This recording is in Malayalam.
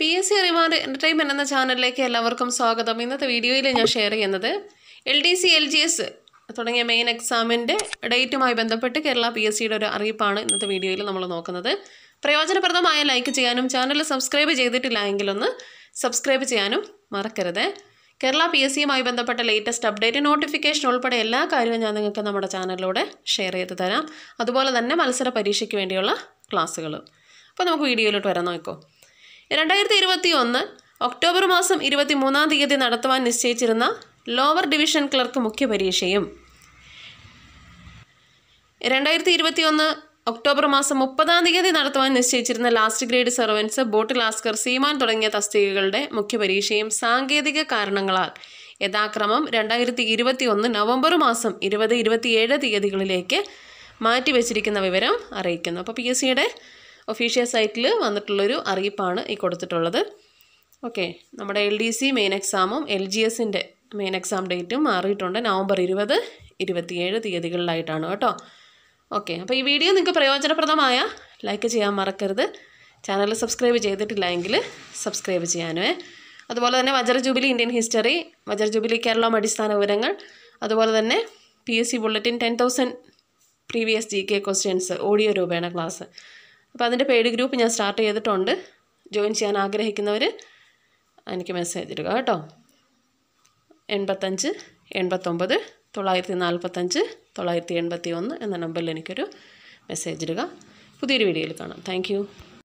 പി എസ് സി അറിവാർഡ് എൻ്റർടൈൻമെൻ്റ് എന്ന ചാനലിലേക്ക് എല്ലാവർക്കും സ്വാഗതം ഇന്നത്തെ വീഡിയോയിൽ ഞാൻ ഷെയർ ചെയ്യുന്നത് L D C L G S തുടങ്ങിയ മെയിൻ എക്സാമിൻ്റെ ഡേറ്റുമായി ബന്ധപ്പെട്ട് കേരള പി എസ് സിയുടെ ഒരു അറിയിപ്പാണ് ഇന്നത്തെ വീഡിയോയിൽ നമ്മൾ നോക്കുന്നത് പ്രയോജനപ്രദമായ ലൈക്ക് ചെയ്യാനും ചാനൽ സബ്സ്ക്രൈബ് ചെയ്തിട്ടില്ല എങ്കിലൊന്ന് സബ്സ്ക്രൈബ് ചെയ്യാനും മറക്കരുത് കേരള പി എസ് സിയുമായി ബന്ധപ്പെട്ട ലേറ്റസ്റ്റ് അപ്ഡേറ്റ് നോട്ടിഫിക്കേഷൻ ഉൾപ്പെടെ എല്ലാ കാര്യവും ഞാൻ നിങ്ങൾക്ക് നമ്മുടെ ചാനലിലൂടെ ഷെയർ ചെയ്ത് തരാം അതുപോലെ തന്നെ മത്സര പരീക്ഷയ്ക്ക് വേണ്ടിയുള്ള ക്ലാസ്സുകൾ അപ്പോൾ നമുക്ക് വീഡിയോയിലോട്ട് വരാൻ നോക്കോ രണ്ടായിരത്തി ഇരുപത്തി ഒന്ന് ഒക്ടോബർ മാസം ഇരുപത്തി മൂന്നാം തീയതി നടത്തുവാൻ നിശ്ചയിച്ചിരുന്ന ലോവർ ഡിവിഷൻ ക്ലർക്ക് മുഖ്യപരീക്ഷയും രണ്ടായിരത്തി ഇരുപത്തി ഒന്ന് ഒക്ടോബർ മാസം മുപ്പതാം തീയതി നടത്തുവാൻ നിശ്ചയിച്ചിരുന്ന last grade servants boat lascar seaman തുടങ്ങിയ തസ്തികകളുടെ മുഖ്യപരീക്ഷയും സാങ്കേതിക കാരണങ്ങളാൽ യഥാക്രമം രണ്ടായിരത്തി ഇരുപത്തി ഒന്ന് നവംബർ മാസം ഇരുപത് ഇരുപത്തിയേഴ് തീയതികളിലേക്ക് മാറ്റിവെച്ചിരിക്കുന്ന വിവരം അറിയിക്കുന്നു അപ്പോൾ പി എസ് സിയുടെ ഒഫീഷ്യൽ സൈറ്റിൽ വന്നിട്ടുള്ളൊരു അറിയിപ്പാണ് ഈ കൊടുത്തിട്ടുള്ളത് ഓക്കെ നമ്മുടെ എൽ ഡി സി മെയിൻ എക്സാമും എൽ ജി എസിൻ്റെ മെയിൻ എക്സാം ഡേറ്റും മാറിയിട്ടുണ്ട് നവംബർ ഇരുപത് ഇരുപത്തിയേഴ് തീയതികളിലായിട്ടാണ് കേട്ടോ ഓക്കെ അപ്പോൾ ഈ വീഡിയോ നിങ്ങൾക്ക് പ്രയോജനപ്രദമായ ലൈക്ക് ചെയ്യാൻ മറക്കരുത് ചാനൽ സബ്സ്ക്രൈബ് ചെയ്തിട്ടില്ല എങ്കിൽ സബ്സ്ക്രൈബ് ചെയ്യാനുവേ അതുപോലെ തന്നെ വജ്ര ജൂബിലി ഇന്ത്യൻ ഹിസ്റ്ററി വജ്ര ജൂബിലി കേരളം അടിസ്ഥാന വിവരങ്ങൾ അതുപോലെ തന്നെ P S C bulletin ten thousand previous G K questions audio രൂപേണ ക്ലാസ് അപ്പോൾ അതിൻ്റെ പേഡ് ഗ്രൂപ്പ് ഞാൻ സ്റ്റാർട്ട് ചെയ്തിട്ടുണ്ട് ജോയിൻ ചെയ്യാൻ ആഗ്രഹിക്കുന്നവർ എനിക്ക് മെസ്സേജ് ഇടുക കേട്ടോ എൺപത്തഞ്ച് എൺപത്തൊമ്പത് തൊള്ളായിരത്തി നാൽപ്പത്തഞ്ച് തൊള്ളായിരത്തി എൺപത്തി ഒന്ന് എന്ന നമ്പറിൽ എനിക്കൊരു മെസ്സേജ് ഇടുക പുതിയൊരു വീഡിയോയിൽ കാണാം താങ്ക്